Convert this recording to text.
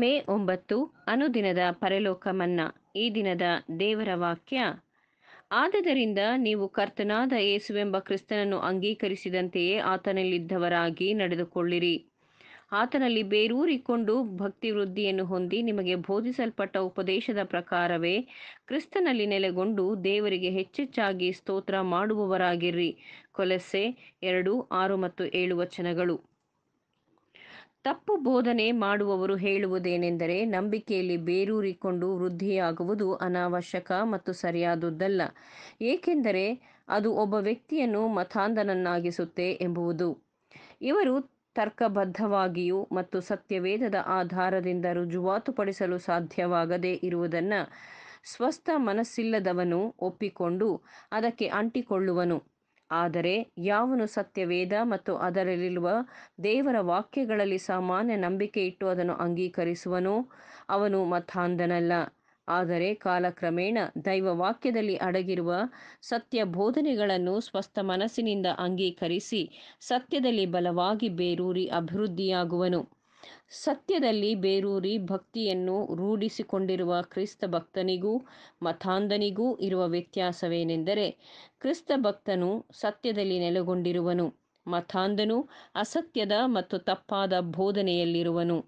ಮೇ ಒಂಬತ್ತು ಅನುದಿನದ ಪರಲೋಕ ಮನ್ನಾ ಈ ದಿನದ ದೇವರ ವಾಕ್ಯ ಆದದರಿಂದ ನೀವು ಕರ್ತನಾದ ಏಸುವೆಂಬ ಕ್ರಿಸ್ತನನ್ನು ಅಂಗೀಕರಿಸಿದಂತೆಯೇ ಆತನಲ್ಲಿದ್ದವರಾಗಿ ನಡೆದುಕೊಳ್ಳಿರಿ ಆತನಲ್ಲಿ ಬೇರೂರಿಕೊಂಡು ಭಕ್ತಿ ವೃದ್ಧಿಯನ್ನು ಹೊಂದಿ ನಿಮಗೆ ಬೋಧಿಸಲ್ಪಟ್ಟ ಉಪದೇಶದ ಪ್ರಕಾರವೇ ಕ್ರಿಸ್ತನಲ್ಲಿ ನೆಲೆಗೊಂಡು ದೇವರಿಗೆ ಹೆಚ್ಚೆಚ್ಚಾಗಿ ಸ್ತೋತ್ರ ಮಾಡುವವರಾಗಿರ್ರಿ ಕೊಲಸೆ ಎರಡು ಆರು ಮತ್ತು ಏಳು ವಚನಗಳು ತಪ್ಪು ಬೋಧನೆ ಮಾಡುವವರು ಹೇಳುವುದೇನೆಂದರೆ ನಂಬಿಕೆಯಲ್ಲಿ ಬೇರೂರಿಕೊಂಡು ವೃದ್ಧಿಯಾಗುವುದು ಅನಾವಶ್ಯಕ ಮತ್ತು ಸರಿಯಾದುದ್ದಲ್ಲ ಏಕೆಂದರೆ ಅದು ಒಬ್ಬ ವ್ಯಕ್ತಿಯನ್ನು ಮತಾಂಧನನ್ನಾಗಿಸುತ್ತೆ ಎಂಬುವುದು ಇವರು ತರ್ಕಬದ್ಧವಾಗಿಯೂ ಮತ್ತು ಸತ್ಯವೇದದ ಆಧಾರದಿಂದ ರುಜುವಾತುಪಡಿಸಲು ಸಾಧ್ಯವಾಗದೇ ಇರುವುದನ್ನು ಸ್ವಸ್ಥ ಮನಸ್ಸಿಲ್ಲದವನು ಒಪ್ಪಿಕೊಂಡು ಅದಕ್ಕೆ ಅಂಟಿಕೊಳ್ಳುವನು ಆದರೆ ಯಾವನು ಸತ್ಯವೇದ ಮತ್ತು ಅದರಲ್ಲಿರುವ ದೇವರ ವಾಕ್ಯಗಳಲ್ಲಿ ಸಾಮಾನ್ಯ ನಂಬಿಕೆ ಇಟ್ಟು ಅದನ್ನು ಅಂಗೀಕರಿಸುವನೋ ಅವನು ಮತಾಂಧನಲ್ಲ ಆದರೆ ಕಾಲಕ್ರಮೇಣ ದೈವ ವಾಕ್ಯದಲ್ಲಿ ಅಡಗಿರುವ ಸತ್ಯ ಬೋಧನೆಗಳನ್ನು ಸ್ವಸ್ಥ ಮನಸ್ಸಿನಿಂದ ಅಂಗೀಕರಿಸಿ ಸತ್ಯದಲ್ಲಿ ಬಲವಾಗಿ ಬೇರೂರಿ ಅಭಿವೃದ್ಧಿಯಾಗುವನು ಸತ್ಯದಲ್ಲಿ ಬೇರೂರಿ ಭಕ್ತಿಯನ್ನು ರೂಢಿಸಿಕೊಂಡಿರುವ ಕ್ರಿಸ್ತ ಭಕ್ತನಿಗೂ ಮತಾಂಧನಿಗೂ ಇರುವ ವ್ಯತ್ಯಾಸವೇನೆಂದರೆ ಕ್ರಿಸ್ತ ಭಕ್ತನು ಸತ್ಯದಲ್ಲಿ ನೆಲೆಗೊಂಡಿರುವನು ಮತಾಂಧನು ಅಸತ್ಯದ ಮತ್ತು ತಪ್ಪಾದ ಬೋಧನೆಯಲ್ಲಿರುವನು